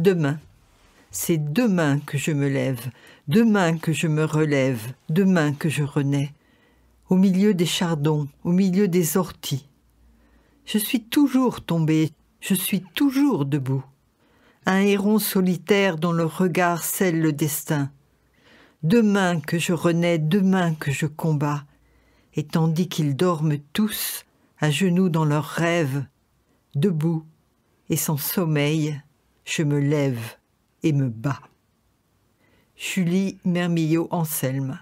Demain. C'est demain que je me lève, demain que je me relève, demain que je renais, au milieu des chardons, au milieu des orties. Je suis toujours tombé, je suis toujours debout. Un héron solitaire dont le regard scelle le destin. Demain que je renais, demain que je combats. Et tandis qu'ils dorment tous, à genoux dans leurs rêves, debout et sans sommeil, je me lève et me bats. Julie Mermillot-Anselme